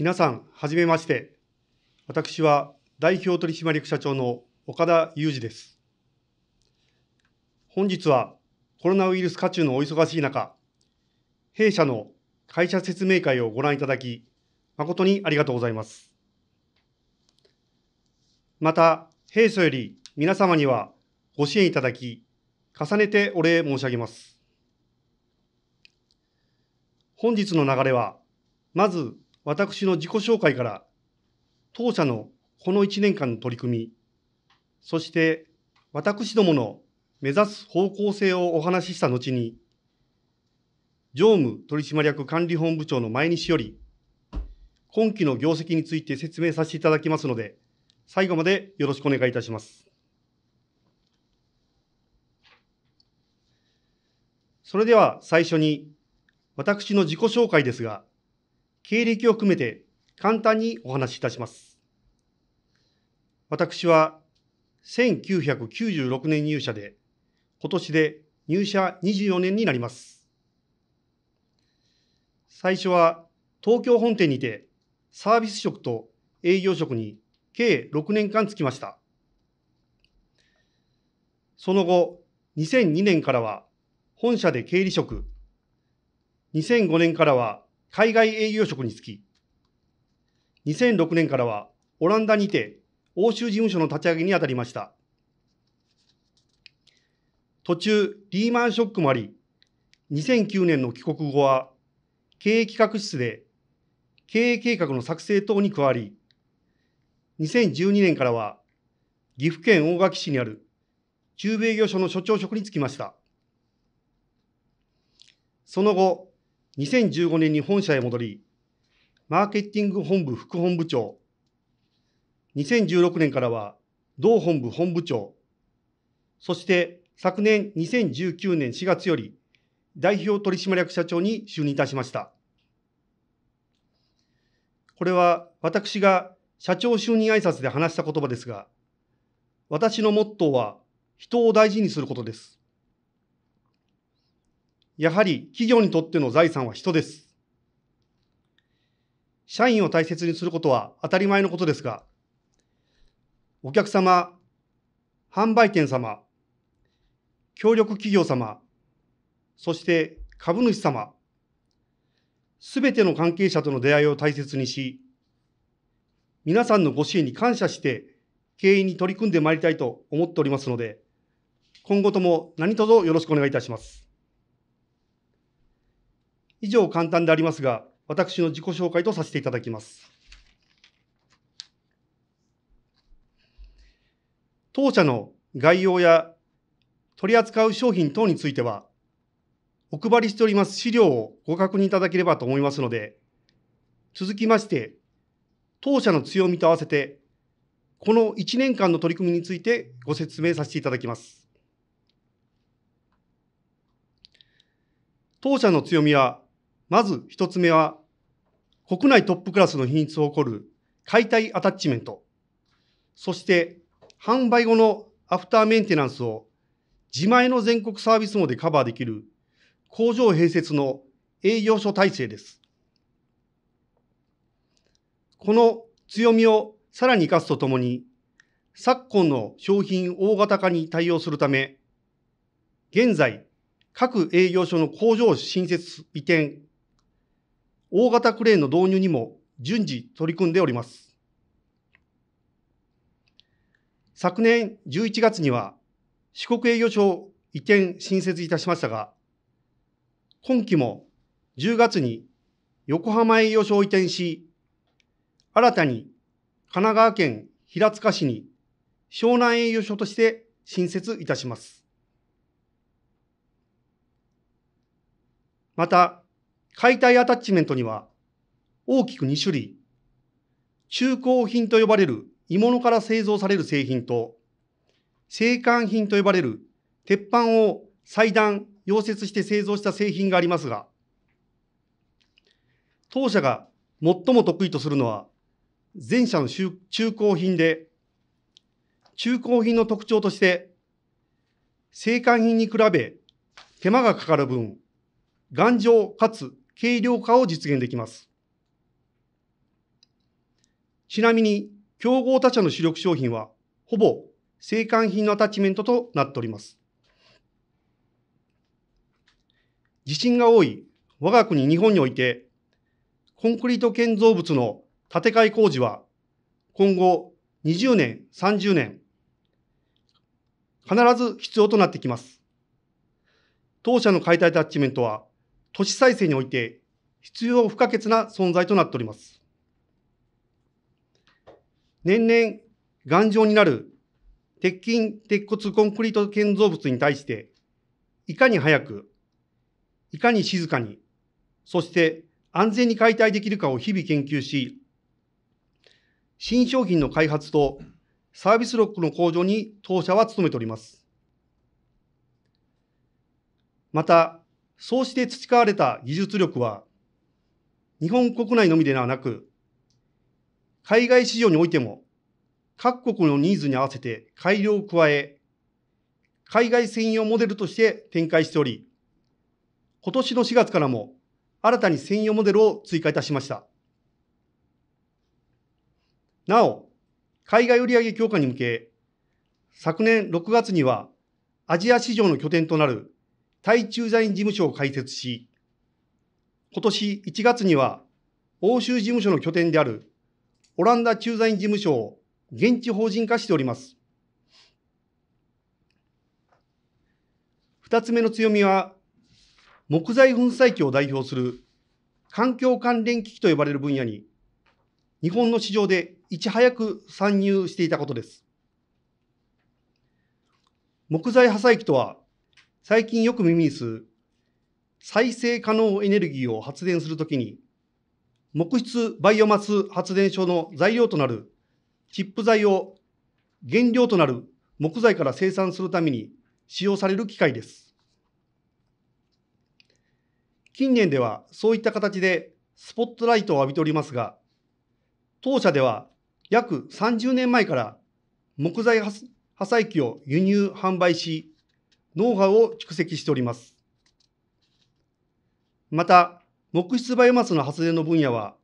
皆さん、はじめまして。私は代表取締役社長の岡田裕二です。本日はコロナウイルス渦中のお忙しい中、弊社の会社説明会をご覧いただき、誠にありがとうございます。また、弊社より皆様にはご支援いただき、重ねてお礼申し上げます。本日の流れは、まず私の自己紹介から当社のこの1年間の取り組み、そして私どもの目指す方向性をお話しした後に、常務取締役管理本部長の前西より、今期の業績について説明させていただきますので、最後までよろしくお願いいたします。それでは最初に、私の自己紹介ですが、経歴を含めて簡単にお話しいたします。私は1996年入社で、今年で入社24年になります。最初は東京本店にてサービス職と営業職に計6年間つきました。その後、2002年からは本社で経理職、2005年からは海外営業職につき、2006年からはオランダにて欧州事務所の立ち上げに当たりました。途中、リーマンショックもあり、2009年の帰国後は、経営企画室で経営計画の作成等に加わり、2012年からは、岐阜県大垣市にある中米業所の所長職に就きました。その後、2015年に本社へ戻り、マーケティング本部副本部長、2016年からは同本部本部長、そして昨年2019年4月より代表取締役社長に就任いたしました。これは私が社長就任挨拶で話した言葉ですが、私のモットーは人を大事にすることです。やはり企業にとっての財産は人です。社員を大切にすることは当たり前のことですが、お客様、販売店様、協力企業様、そして株主様、すべての関係者との出会いを大切にし、皆さんのご支援に感謝して経営に取り組んでまいりたいと思っておりますので、今後とも何卒よろしくお願いいたします。以上、簡単でありますが、私の自己紹介とさせていただきます。当社の概要や取り扱う商品等については、お配りしております資料をご確認いただければと思いますので、続きまして、当社の強みと合わせて、この1年間の取り組みについてご説明させていただきます。当社の強みは、まず1つ目は、国内トップクラスの品質を誇る解体アタッチメント、そして販売後のアフターメンテナンスを自前の全国サービス網でカバーできる工場併設の営業所体制です。この強みをさらに活かすとともに、昨今の商品大型化に対応するため、現在、各営業所の工場新設移転大型クレーンの導入にも順次取り組んでおります。昨年11月には四国営業所移転新設いたしましたが、今期も10月に横浜営業所を移転し、新たに神奈川県平塚市に湘南営業所として新設いたします。また、解体アタッチメントには大きく2種類、中古品と呼ばれる鋳物から製造される製品と、生管品と呼ばれる鉄板を裁断、溶接して製造した製品がありますが、当社が最も得意とするのは、前社の中古品で、中古品の特徴として、生還品に比べ手間がかかる分、頑丈かつ軽量化を実現できます。ちなみに、競合他社の主力商品は、ほぼ生還品のアタッチメントとなっております。地震が多い我が国日本において、コンクリート建造物の建て替え工事は、今後20年、30年、必ず必要となってきます。当社の解体アタッチメントは、都市再生において必要不可欠な存在となっております。年々頑丈になる鉄筋、鉄骨、コンクリート建造物に対して、いかに早く、いかに静かに、そして安全に解体できるかを日々研究し、新商品の開発とサービスロックの向上に当社は努めております。また、そうして培われた技術力は、日本国内のみではなく、海外市場においても、各国のニーズに合わせて改良を加え、海外専用モデルとして展開しており、今年の4月からも新たに専用モデルを追加いたしました。なお、海外売上強化に向け、昨年6月にはアジア市場の拠点となるタイ駐在員事務所を開設し、今年1月には欧州事務所の拠点であるオランダ駐在員事務所を現地法人化しております。二つ目の強みは、木材粉砕機を代表する環境関連機器と呼ばれる分野に、日本の市場でいち早く参入していたことです。木材破砕機とは、最近よく耳にする再生可能エネルギーを発電するときに、木質バイオマス発電所の材料となるチップ材を原料となる木材から生産するために使用される機械です。近年ではそういった形でスポットライトを浴びておりますが、当社では約30年前から木材破砕機を輸入販売し、ノウハウを蓄積しております。また、木質バイオマスの発電の分野は、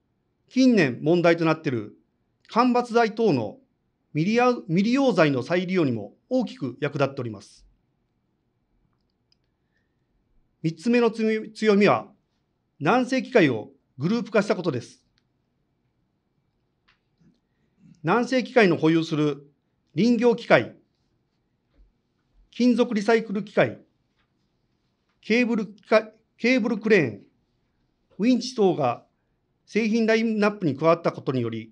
近年問題となっている間伐材等の未利用材の再利用にも大きく役立っております。3つ目の強みは、南西機械をグループ化したことです。南西機械の保有する林業機械、金属リサイクル機械、ケーブルケーブルクレーン、ウィンチ等が製品ラインナップに加わったことにより、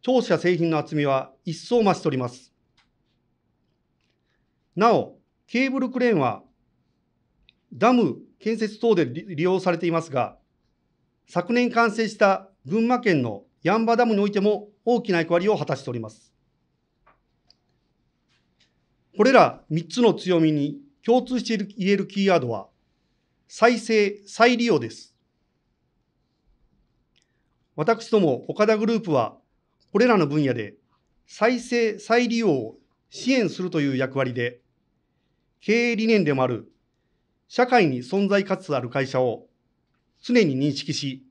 庁舎製品の厚みは一層増しております。なお、ケーブルクレーンはダム建設等で利用されていますが、昨年完成した群馬県の八ンバダムにおいても大きな役割を果たしております。これら3つの強みに共通している言えるキーワードは、再生、再利用です。私ども岡田グループは、これらの分野で再生、再利用を支援するという役割で、経営理念でもある社会に存在かつある会社を常に認識し、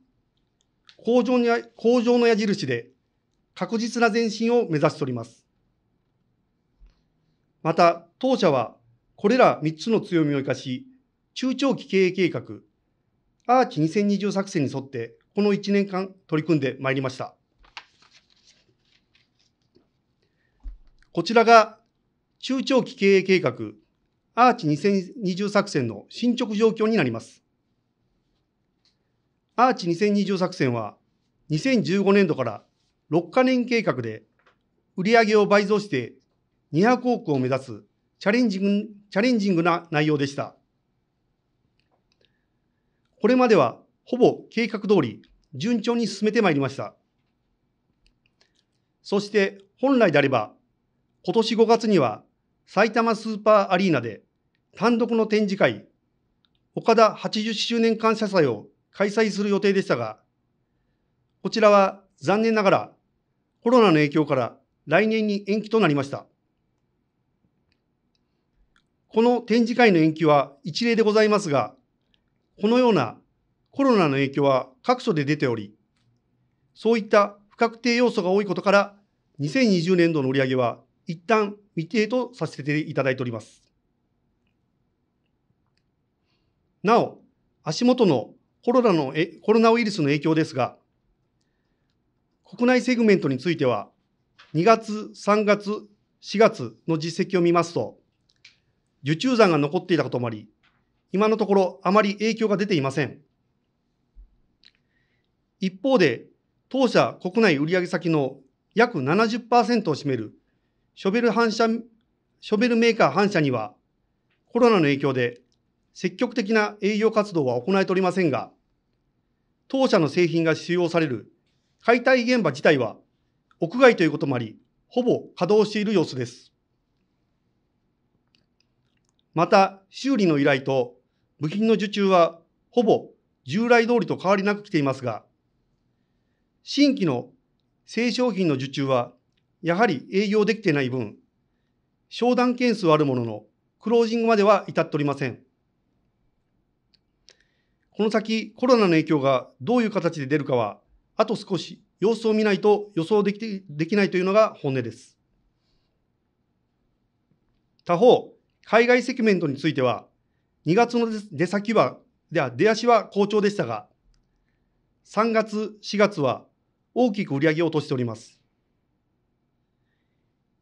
向上の矢印で確実な前進を目指しております。また、当社はこれら3つの強みを生かし、中長期経営計画、アーチ2020作戦に沿ってこの1年間取り組んでまいりました。こちらが中長期経営計画、アーチ2020作戦の進捗状況になります。アーチ2020作戦は2015年度から6カ年計画で売上を倍増して200億を目指すチャレンジングチャレンジングな内容でした。これまではほぼ計画通り順調に進めてまいりました。そして本来であれば今年5月には埼玉スーパーアリーナで単独の展示会岡田80周年感謝祭を開催する予定でしたが、こちらは残念ながらコロナの影響から来年に延期となりました。この展示会の延期は一例でございますが、このようなコロナの影響は各所で出ており、そういった不確定要素が多いことから、2020年度の売り上げは一旦未定とさせていただいております。なお、足元のコロナのコロナウイルスの影響ですが、国内セグメントについては、2月、3月、4月の実績を見ますと、受注残が残っていたこともあり、今のところあまり影響が出ていません。一方で、当社国内売上先の約70%を占めるショベル反射、ショベルメーカー反社には、コロナの影響で積極的な営業活動は行えておりませんが、当社の製品が使用される解体現場自体は屋外ということもあり、ほぼ稼働している様子です。また、修理の依頼と部品の受注はほぼ従来通りと変わりなく来ていますが、新規の製商品の受注はやはり営業できていない分、商談件数はあるものの、クロージングまでは至っておりません。この先、コロナの影響がどういう形で出るかは、あと少し様子を見ないと予想できできないというのが本音です。他方、海外セグメントについては、2月の出先は、では出足は好調でしたが、3月、4月は大きく売り上げを落としております。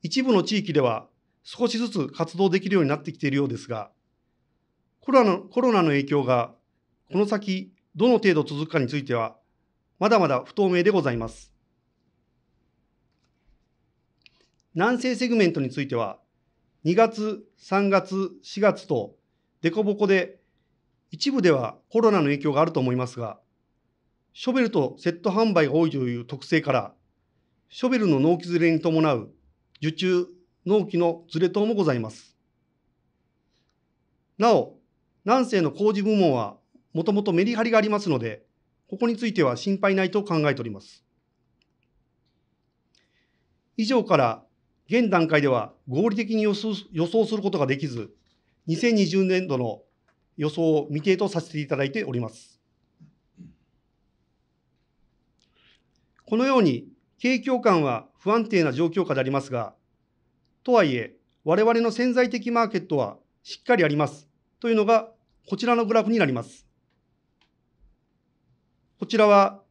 一部の地域では少しずつ活動できるようになってきているようですが、コロナコロナの影響がこの先どの程度続くかについては、まだまだ不透明でございます。南西セグメントについては、2月、3月、4月と、デコボコで、一部ではコロナの影響があると思いますが、ショベルとセット販売が多いという特性から、ショベルの納期ずれに伴う受注納期のずれ等もございます。なお、南西の工事部門はもともとメリハリがありますので、ここについては心配ないと考えております。以上から現段階では合理的に予想することができず、2020年度の予想を未定とさせていただいております。このように、景況感は不安定な状況下でありますが、とはいえ、我々の潜在的マーケットはしっかりありますというのが、こちらのグラフになります。こちらは、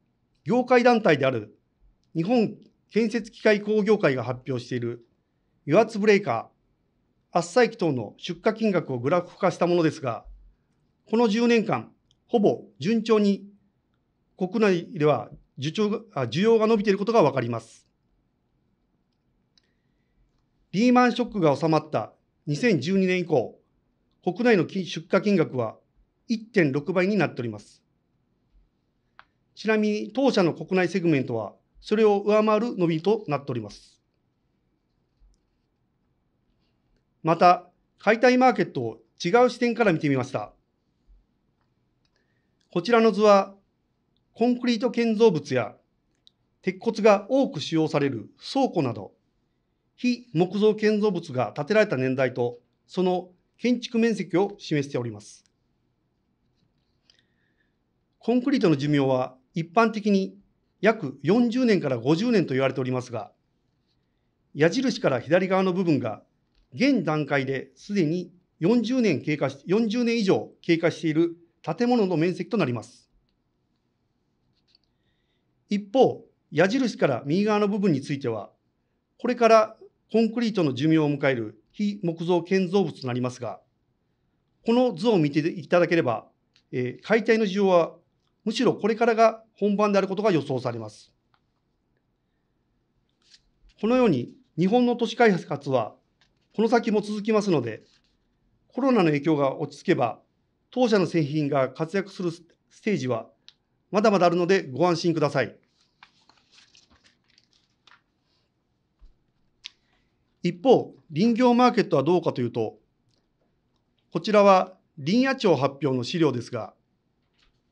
業界団体である日本建設機械工業会が発表している油圧ブレーカー、圧砕機等の出荷金額をグラフ化したものですが、この10年間、ほぼ順調に国内では需要が需要が伸びていることが分かります。リーマンショックが収まった2012年以降、国内の出荷金額は1.6倍になっております。ちなみに当社の国内セグメントはそれを上回る伸びとなっております。また、解体マーケットを違う視点から見てみました。こちらの図は、コンクリート建造物や鉄骨が多く使用される倉庫など、非木造建造物が建てられた年代と、その建築面積を示しております。コンクリートの寿命は一般的に約40年から50年と言われておりますが、矢印から左側の部分が現段階ですでに40年経過し40年以上経過している建物の面積となります。一方、矢印から右側の部分については、これからコンクリートの寿命を迎える非木造建造物となりますが、この図を見ていただければ、えー、解体の需要はむしろこれからが本番であることが予想されます。このように日本の都市開発はこの先も続きますので、コロナの影響が落ち着けば、当社の製品が活躍するステージはまだまだあるのでご安心ください。一方、林業マーケットはどうかというと、こちらは林野庁発表の資料ですが、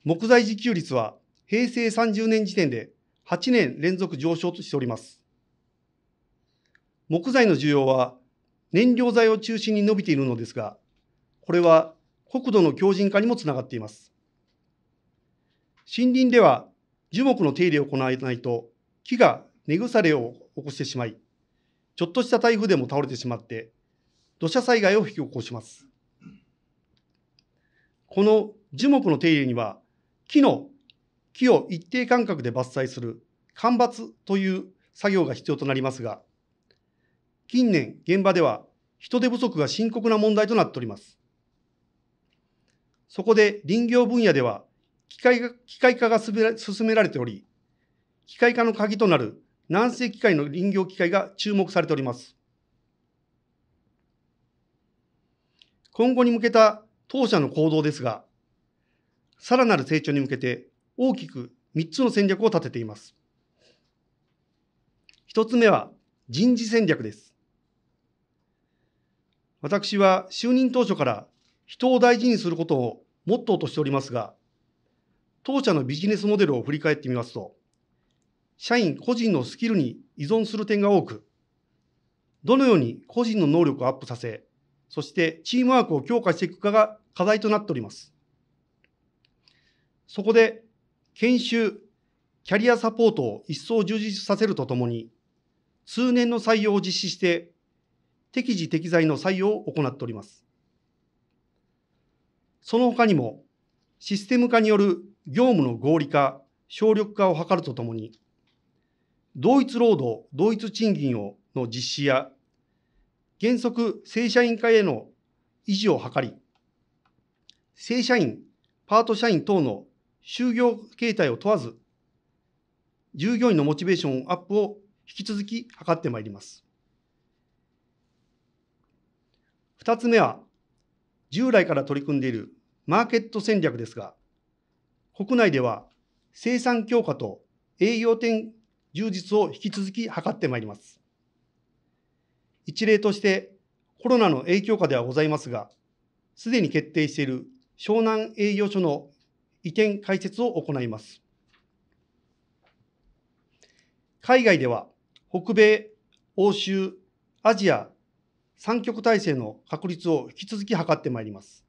木材自給率は平成30年時点で8年連続上昇としております。木材の需要は燃料材を中心に伸びているのですが、これは国土の強靭化にもつながっています。森林では樹木の手入れを行わないと木が根腐れを起こしてしまい、ちょっとした台風でも倒れてしまって土砂災害を引き起こします。この樹木の手入れには木の木を一定間隔で伐採する間伐という作業が必要となりますが、近年現場では人手不足が深刻な問題となっております。そこで林業分野では機械機械化が進められており、機械化の鍵となる南西機械の林業機械が注目されております。今後に向けた当社の行動ですが、さらなる成長に向けて大きく3つの戦略を立てています。1つ目は人事戦略です。私は就任当初から人を大事にすることをモットーとしておりますが、当社のビジネスモデルを振り返ってみますと、社員個人のスキルに依存する点が多く、どのように個人の能力をアップさせ、そしてチームワークを強化していくかが課題となっております。そこで、研修、キャリアサポートを一層充実させるとともに、通年の採用を実施して、適時適材の採用を行っております。その他にも、システム化による業務の合理化、省力化を図るとともに、同一労働、同一賃金をの実施や、原則正社員化への維持を図り、正社員、パート社員等の就業形態を問わず、従業員のモチベーションアップを引き続き図ってまいります。二つ目は、従来から取り組んでいるマーケット戦略ですが、国内では生産強化と営業店充実を引き続き図ってまいります。一例として、コロナの影響下ではございますが、すでに決定している湘南営業所の移転開設を行います。海外では、北米、欧州、アジア三極体制の確立を引き続き図ってまいります。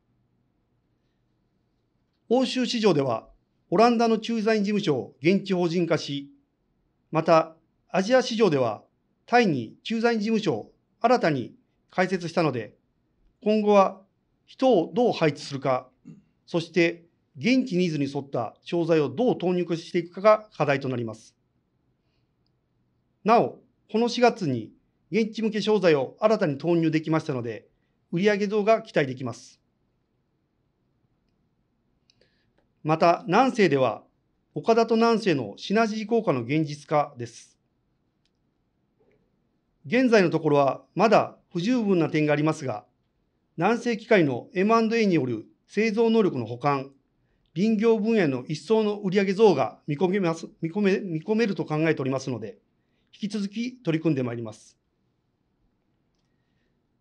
欧州市場では、オランダの駐在員事務所を現地法人化し、また、アジア市場では、タイに駐在員事務所を新たに開設したので、今後は人をどう配置するか、そして現地ニーズに沿った商材をどう投入していくかが課題となります。なお、この4月に現地向け商材を新たに投入できましたので、売上増が期待できます。また、南西では、岡田と南西のシナジー効果の現実化です。現在のところはまだ不十分な点がありますが、南西機械の M&A による製造能力の保管、林業分野の一層の売上増が見込めます見込め見込めると考えておりますので、引き続き取り組んでまいります。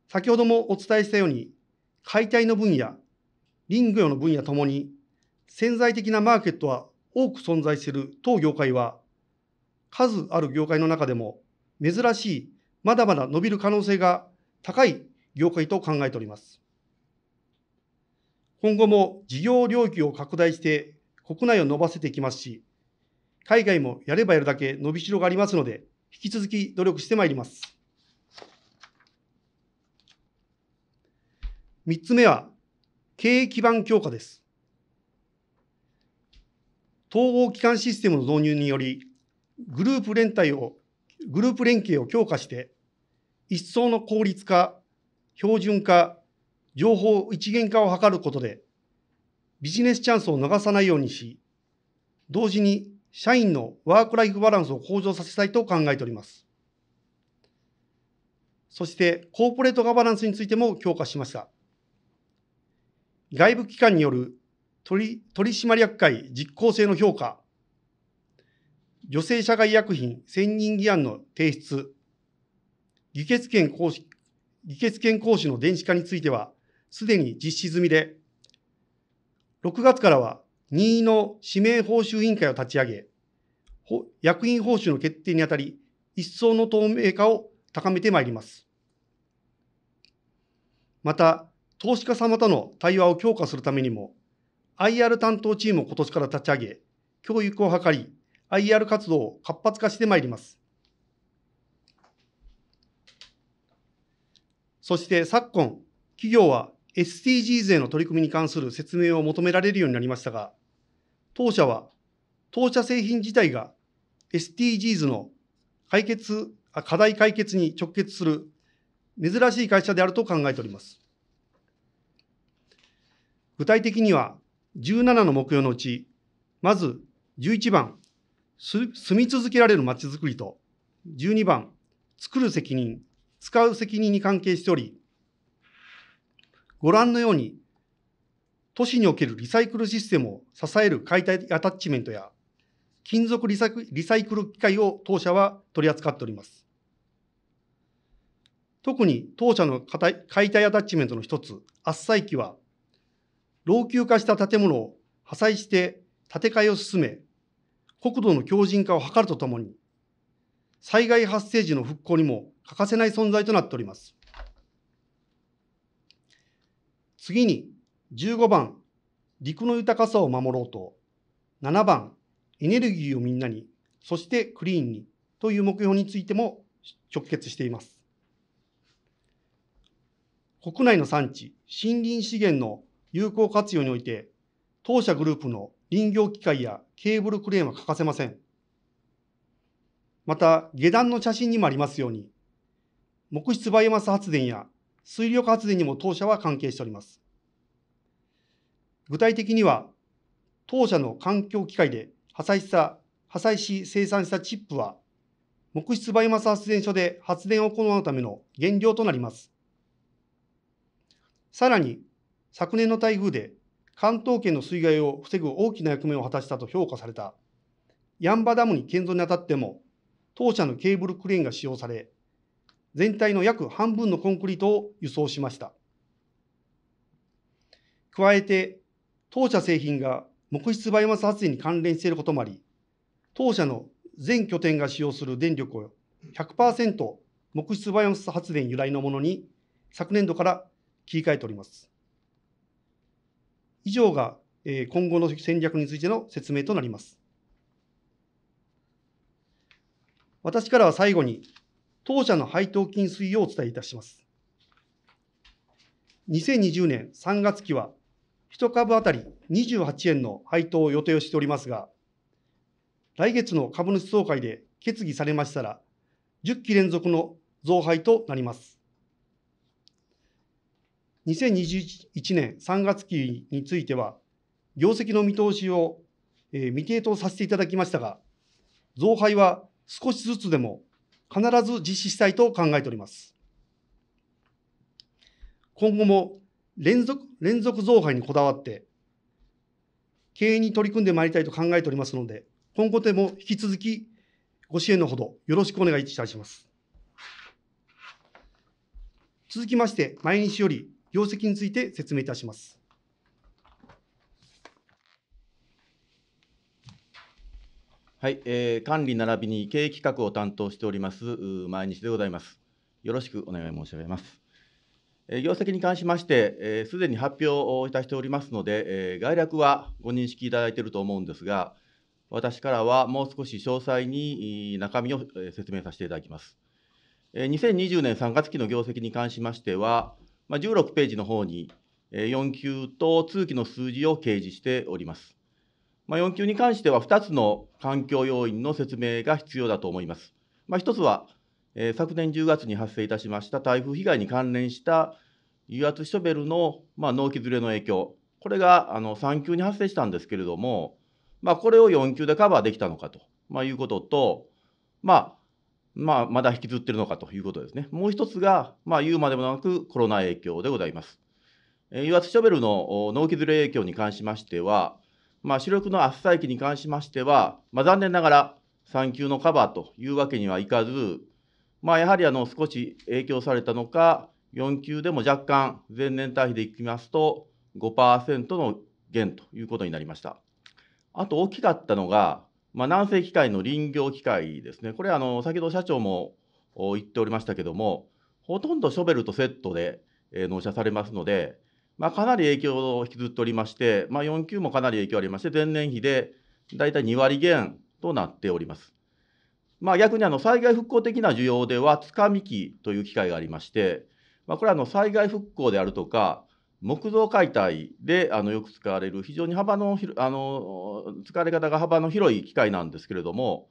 先ほどもお伝えしたように、解体の分野、林業の分野ともに、潜在的なマーケットは多く存在する当業界は、数ある業界の中でも珍しい、まだまだ伸びる可能性が高い業界と考えております。今後も事業領域を拡大して国内を伸ばせていきますし、海外もやればやるだけ伸びしろがありますので、引き続き努力してまいります。3つ目は、経営基盤強化です。統合機関システムの導入により、グループ連帯を、グループ連携を強化して、一層の効率化、標準化、情報一元化を図ることで、ビジネスチャンスを逃さないようにし、同時に社員のワークライフバランスを向上させたいと考えております。そして、コーポレートガバナンスについても強化しました。外部機関による取締役会実効性の評価、女性社会薬品専任議案の提出、議決権行使議決権行使の電子化については、すでに実施済みで、6月からは任意の指名報酬委員会を立ち上げ、役員報酬の決定にあたり、一層の透明化を高めてまいります。また、投資家様との対話を強化するためにも、IR 担当チームを今年から立ち上げ、教育を図り、IR 活動を活発化してまいります。そして昨今、企業は SDGs への取り組みに関する説明を求められるようになりましたが、当社は当社製品自体が SDGs の解決、課題解決に直結する珍しい会社であると考えております。具体的には17の目標のうち、まず11番、住み続けられる街づくりと、12番、作る責任、使う責任に関係しており、ご覧のように、都市におけるリサイクルシステムを支える解体アタッチメントや、金属リサリサイクル機械を当社は取り扱っております。特に当社の解体アタッチメントの一つ、圧砕機は、老朽化した建物を破砕して建て替えを進め、国土の強靭化を図るとともに、災害発生時の復興にも欠かせない存在となっております。次に、15番、陸の豊かさを守ろうと、7番、エネルギーをみんなに、そしてクリーンにという目標についても直結しています。国内の産地、森林資源の有効活用において、当社グループの林業機械やケーブルクレーンは欠かせません。また、下段の写真にもありますように、木質バイオマス発電や水力発電にも当社は関係しております。具体的には、当社の環境機械で破砕した、破砕し生産したチップは、木質バイオマス発電所で発電を行うための原料となります。さらに、昨年の台風で関東圏の水害を防ぐ大きな役目を果たしたと評価されたヤンバダムに建造にあたっても当社のケーブルクレーンが使用され全体の約半分のコンクリートを輸送しました加えて当社製品が木質バイオマス発電に関連していることもあり当社の全拠点が使用する電力を100%木質バイオマス発電由来のものに昨年度から切り替えております。以上が今後の戦略についての説明となります。私からは最後に、当社の配当金推移をお伝えいたします。2020年3月期は、1株当たり28円の配当を予定をしておりますが、来月の株主総会で決議されましたら、10期連続の増配となります。2021年3月期については、業績の見通しを、え未定とさせていただきましたが、増配は少しずつでも必ず実施したいと考えております。今後も連続連続増配にこだわって、経営に取り組んでまいりたいと考えておりますので、今後でも引き続きご支援のほどよろしくお願いいたします。続きまして、毎日より業績について説明いたします。はい、えー、管理並びに経営企画を担当しております前西でございます。よろしくお願い申し上げます。え業績に関しまして、す、え、で、に発表をいたしておりますので、えー、概略はご認識いただいていると思うんですが、私からはもう少し詳細に中身を説明させていただきます。2020年3月期の業績に関しましては、まあ、16ページの方に4級と通期の数字を掲示しております。まあ、4級に関しては2つの環境要因の説明が必要だと思います。まあ、1つは、昨年10月に発生いたしました台風被害に関連した油圧ショベルの、まあ、納期ずれの影響、これがあの3級に発生したんですけれども、まあ、これを4級でカバーできたのかと、まあ、いうことと、まあ、まあ、まだ引きずっているのかということですね。もう一つが、まあ、言うまでもなくコロナ影響でございます。えー、油圧ショベルの納期ずれ影響に関しましては、まあ、主力の圧砕機に関しましては、まあ、残念ながら産休のカバーというわけにはいかず、まあ、やはりあの少し影響されたのか、4級でも若干、前年対比でいきますと5、5%の減ということになりました。あと大きかったのが、まあ、南西機械の林業機械ですね、これ、あの先ほど社長も言っておりましたけども、ほとんどショベルとセットで、えー、納車されますので、まあ、かなり影響を引きずっておりまして、まあ、4級もかなり影響ありまして、前年比で大体2割減となっております。まあ、逆にあの災害復興的な需要では、つかみ機という機械がありまして、まあ、これはあの災害復興であるとか、木造解体であのよく使われる非常に幅のあの使われ方が幅の広い機械なんですけれども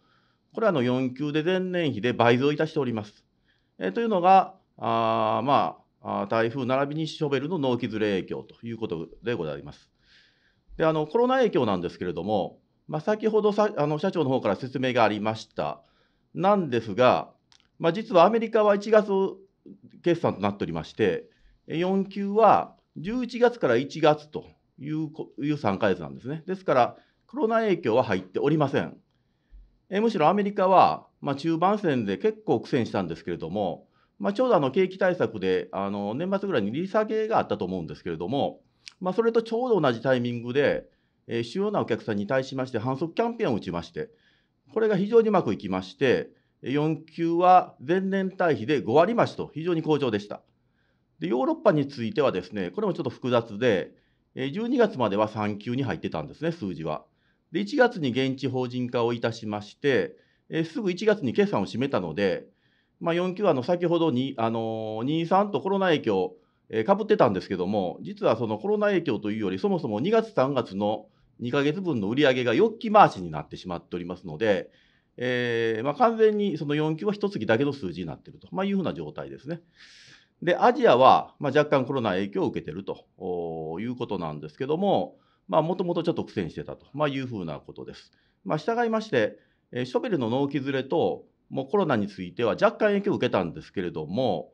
これはの4級で前年比で倍増いたしております。えというのがあまあ台風並びにショベルの納期ずれ影響ということでございます。であのコロナ影響なんですけれども、まあ、先ほどさあの社長の方から説明がありましたなんですが、まあ、実はアメリカは1月決算となっておりまして4級は11月から1月といういう3か月なんですね。ですから、コロナ影響は入っておりません。えむしろアメリカは、まあ、中盤戦で結構苦戦したんですけれども、まあ、ちょうどあの景気対策であの年末ぐらいに利下げがあったと思うんですけれども、まあ、それとちょうど同じタイミングで、えー、主要なお客さんに対しまして反則キャンペーンを打ちましてこれが非常にうまくいきまして4級は前年対比で5割増しと非常に好調でした。でヨーロッパについてはですねこれもちょっと複雑で12月までは3級に入ってたんですね数字は。で1月に現地法人化をいたしましてすぐ1月に決算を締めたので、まあ、4級はの先ほど23とコロナ影響かぶってたんですけども実はそのコロナ影響というよりそもそも2月3月の2ヶ月分の売り上げが4期回しになってしまっておりますので、えーまあ、完全にその4級は1月だけの数字になっていると、いうふうな状態ですね。で、アジアは、まあ、若干コロナ影響を受けてるということなんですけども、もともとちょっと苦戦してたと、まあ、いうふうなことです。まあ、従いまして、えー、ショベルの納期ずれと、もうコロナについては若干影響を受けたんですけれども、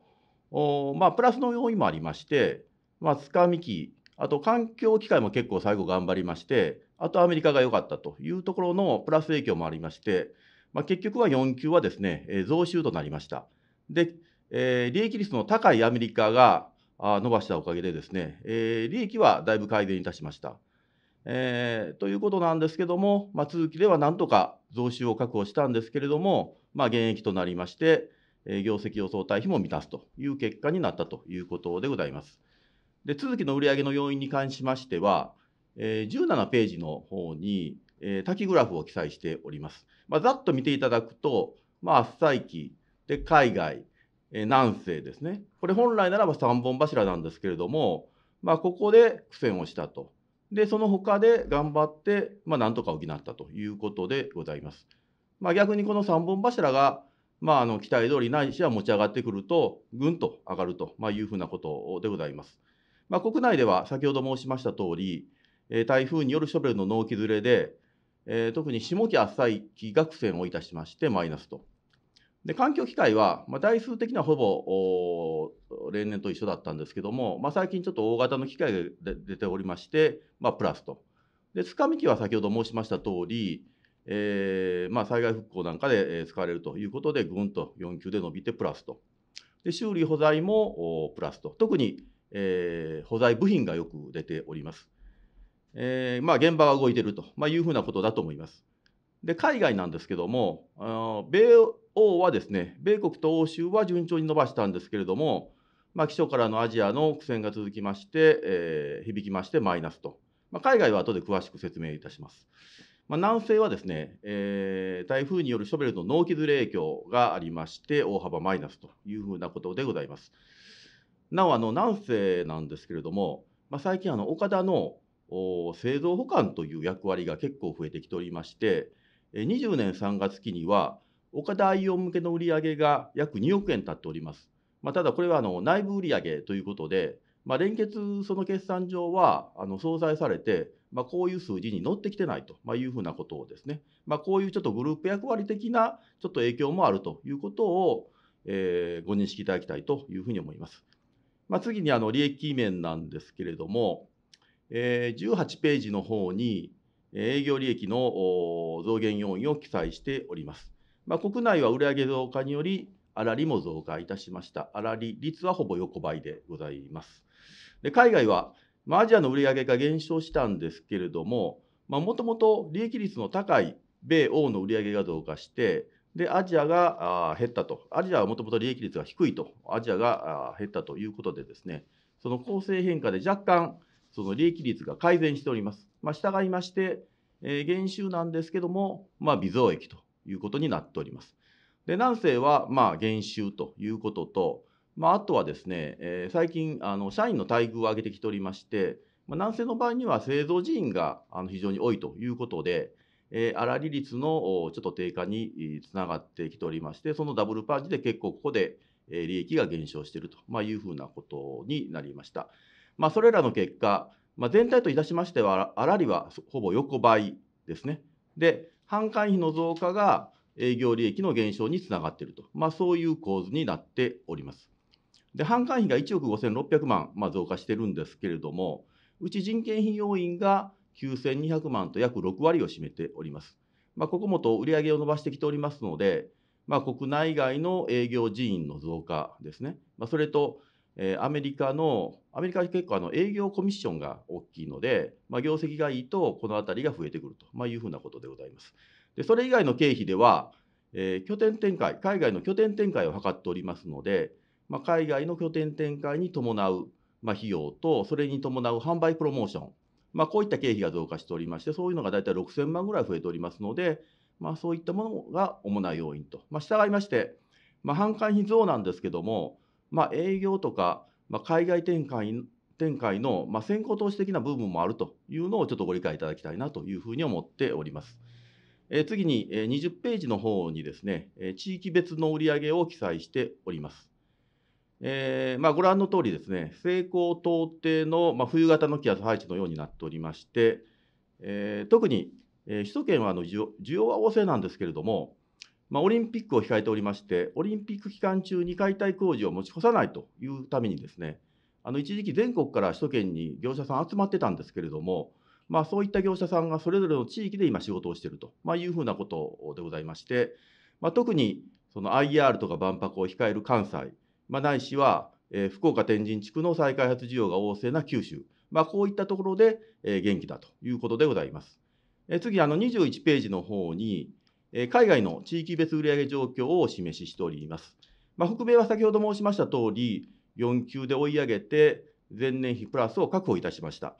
おまあ、プラスの要因もありまして、まあ、かみ機、あと環境機会も結構最後頑張りまして、あとアメリカが良かったというところのプラス影響もありまして、まあ、結局は4級はですね、えー、増収となりました。でえー、利益率の高いアメリカが伸ばしたおかげでですね、えー、利益はだいぶ改善いたしました。えー、ということなんですけども、まあ、続きではなんとか増収を確保したんですけれども、まあ、減益となりまして、えー、業績予想対比も満たすという結果になったということでございます。で続きの売上の要因に関しましては、えー、17ページの方に、えー、滝グラフを記載しております。まあ、ざっと見ていただくと、まあ、あっ期で海外南西ですねこれ本来ならば三本柱なんですけれども、まあ、ここで苦戦をしたとでその他で頑張って、まあ、なんとか補ったということでございます。まあ、逆にこの三本柱が、まあ、あの期待通りないしは持ち上がってくるとぐんと上がると、いうふうなことでございます。まあ、国内では先ほど申しました通り、台風によるショベルの納期ずれで、特に下期浅い期が苦戦をいたしましてマイナスと。で環境機械は、まあ、台数的にはほぼ例年と一緒だったんですけども、まあ、最近ちょっと大型の機械が出ておりまして、まあ、プラスと。でつかみ機は先ほど申しました通り、えーまあ、災害復興なんかで使われるということでぐんと4級で伸びてプラスと。で修理保材もプラスと特に、えー、保材部品がよく出ております。えーまあ、現場が動いていると、まあ、いうふうなことだと思います。で海外なんですけども米欧はですね米国と欧州は順調に伸ばしたんですけれども、まあ、基礎からのアジアの苦戦が続きまして、えー、響きましてマイナスと、まあ、海外は後で詳しく説明いたします。まあ、南西はですね、えー、台風によるショベルの納期ずれ影響がありまして大幅マイナスというふうなことでございます。なおあの南西なんですけれども、まあ、最近あの岡田の製造保管という役割が結構増えてきておりまして、20年3月期には岡田アイオン向けの売り上げが約2億円たっております。まあ、ただこれはあの内部売上ということで、まあ、連結その決算上はあの相殺されて、まあ、こういう数字に乗ってきてないというふうなことをですね、まあ、こういうちょっとグループ役割的なちょっと影響もあるということを、えー、ご認識いただきたいというふうに思います。まあ、次にあの利益面なんですけれども、えー、18ページの方に営業利益の増減要因を記載しております。まあ、国内は売上増加により、粗利も増加いたしました。粗利率はほぼ横ばいでございます。で海外は、まあ、アジアの売上が減少したんですけれども、もともと利益率の高い米欧の売上が増加して、でアジアが減ったと、アジアはもともと利益率が低いと、アジアが減ったということで、ですねその構成変化で若干、その利益率が改善しております。まあ、従いまして、えー、減収なんですけども、まあ、微増益ということになっております。で南西はまあ減収ということと、まあ、あとはですね、えー、最近あの社員の待遇を上げてきておりまして、まあ、南西の場合には製造人員があの非常に多いということで、えー、粗利率のちょっと低下につながってきておりましてそのダブルパージで結構ここで利益が減少していると、まいうふうなことになりました。まあ、それらの結果まあ、全体といたしましてはあらりはほぼ横ばいですね。で販管費の増加が営業利益の減少につながっていると、まあ、そういう構図になっております。で販管費が1億5600万、まあ、増加してるんですけれどもうち人件費要員が9200万と約6割を占めております。まあ、ここもと売上を伸ばしてきておりますので、まあ、国内外の営業人員の増加ですね、まあ、それとえー、アメリカの、アメリカは結構あの営業コミッションが大きいので、まあ、業績がいいとこの辺りが増えてくると、まあ、いうふうなことでございます。でそれ以外の経費では、えー、拠点展開、海外の拠点展開を図っておりますので、まあ、海外の拠点展開に伴う、まあ、費用と、それに伴う販売プロモーション、まあ、こういった経費が増加しておりまして、そういうのが大体6000万ぐらい増えておりますので、まあ、そういったものが主な要因と。まあ、従いまして、まあ、販管費増なんですけども、まあ、営業とか、まあ、海外展開展開の、まあ、先行投資的な部分もあるというのをちょっとご理解いただきたいなというふうに思っております。え次に、え20ページの方にですね、え地域別の売上を記載しております。えー、まあ、ご覧の通りですね、西高東低の、まあ、冬型の気圧配置のようになっておりまして、えー、特に、えー、首都圏はあの需要は旺盛なんですけれども、まあ、オリンピックを控えておりましてオリンピック期間中に解体工事を持ち越さないというためにですねあの一時期全国から首都圏に業者さん集まってたんですけれども、まあ、そういった業者さんがそれぞれの地域で今仕事をしていると、まいうふうなことでございまして、まあ、特にその IR とか万博を控える関西、まあ、ないしは、え福岡天神地区の再開発需要が旺盛な九州、まあ、こういったところで、え元気だということでございます。え次あの21ページの方に海外の地域別売上状況をお示ししております。まあ、北米は先ほど申しました通り、4級で追い上げて、前年比プラスを確保いたしました。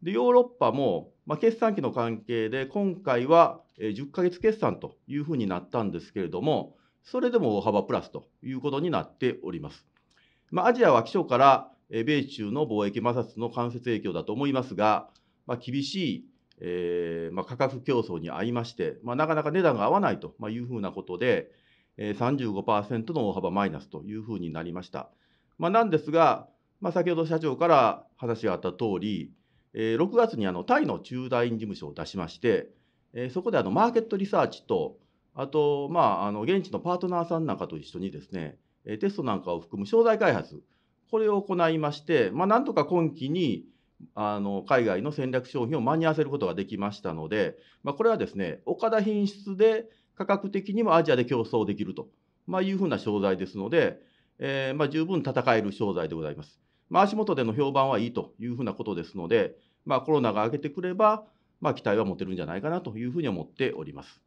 でヨーロッパも、まあ、決算期の関係で、今回は10ヶ月決算というふうになったんですけれども、それでも大幅プラスということになっております。まあ、アジアは基礎から米中の貿易摩擦の間接影響だと思いますが、まあ、厳しいえー、まあ、価格競争に合いまして、まあ、なかなか値段が合わないというふうなことで、えー、35%の大幅マイナスというふうになりました。まあ、なんですが、まあ、先ほど社長から話があった通り、えー、6月にあのタイの駐在員事務所を出しまして、えー、そこであのマーケットリサーチと、あと、まあ、あの現地のパートナーさんなんかと一緒にですね、テストなんかを含む商材開発、これを行いまして、まあ、なんとか今期に、あの海外の戦略商品を間に合わせることができましたので、まあ、これはですね岡田品質で価格的にもアジアで競争できると、まあ、いうふうな商材ですので、えー、まあ、十分戦える商材でございます。まあ、足元での評判はいいというふうなことですので、まあ、コロナが明けてくれば、まあ、期待は持てるんじゃないかなというふうに思っております。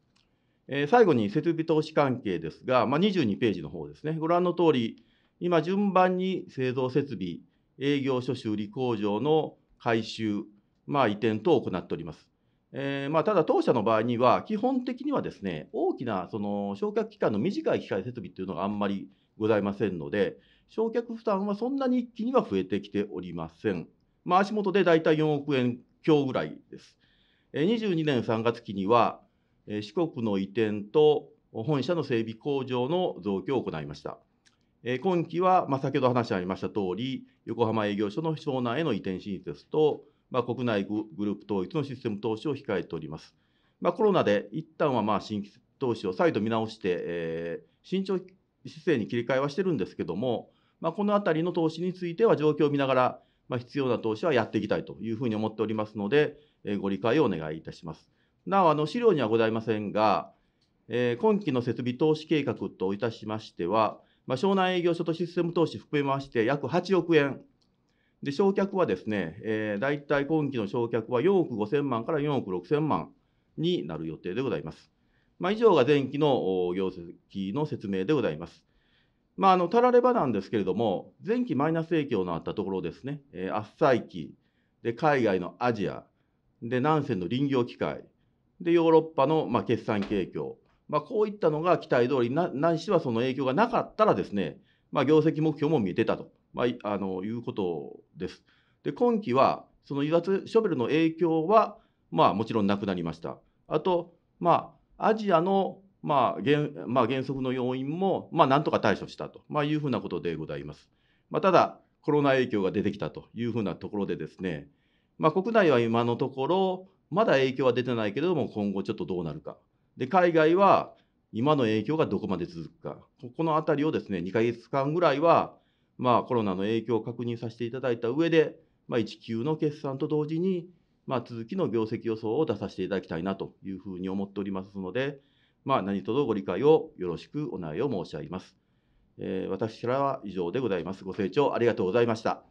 えー、最後に設備投資関係ですが、まあ、22ページの方ですね。ご覧の通り、今順番に製造設備、営業所修理工場の改修、まあ、移転等を行っております。えーまあ、ただ、当社の場合には、基本的にはですね大きなその償却期間の短い機械設備というのがあんまりございませんので、償却負担はそんなに一気には増えてきておりません。まあ、足元で大体4億円強ぐらいです。22年3月期には、四国の移転と本社の整備工場の増強を行いました。え今期は、まあ、先ほど話ありました通り横浜営業所の湘南への移転申請ですと、まあ、国内グループ統一のシステム投資を控えております、まあ、コロナで一旦はまは新規投資を再度見直して、えー、慎重姿勢に切り替えはしてるんですけども、まあ、この辺りの投資については状況を見ながら、まあ、必要な投資はやっていきたいというふうに思っておりますので、えー、ご理解をお願いいたしますなおあの資料にはございませんが、えー、今期の設備投資計画といたしましてはまあ、湘南営業所とシステム投資含めまして約8億円で償却はですね、えー、大体今期の償却は4億5000万から4億6000万になる予定でございます。まあ、以上が前期の業績の説明でございます。まあ、あのたらればなんですけれども、前期マイナス影響のあったところですね、えー、圧債期で、海外のアジア、で、南西の林業機械、で、ヨーロッパの、まあ、決算景況、まあ、こういったのが期待通りな、ないしはその影響がなかったらですね、まあ、業績目標も見えてたと、まあ、あのいうことです。で、今期は、その油圧ショベルの影響は、まあ、もちろんなくなりました。あと、まあ、アジアの、まあ原まあ、原則の要因も、まあ、なんとか対処したと、まあ、いうふうなことでございます。まあ、ただ、コロナ影響が出てきたというふうなところでですね、まあ、国内は今のところ、まだ影響は出てないけれども、今後ちょっとどうなるか、で海外は今の影響がどこまで続くか、ここのあたりをですね、2ヶ月間ぐらいは、まあ、コロナの影響を確認させていただいた上で、まあ、1級の決算と同時に、まあ、続きの業績予想を出させていただきたいなというふうに思っておりますので、まあ、何卒ご理解をよろしくお願いを申し上げます。えー、私からは以上でございます。ご清聴ありがとうございました。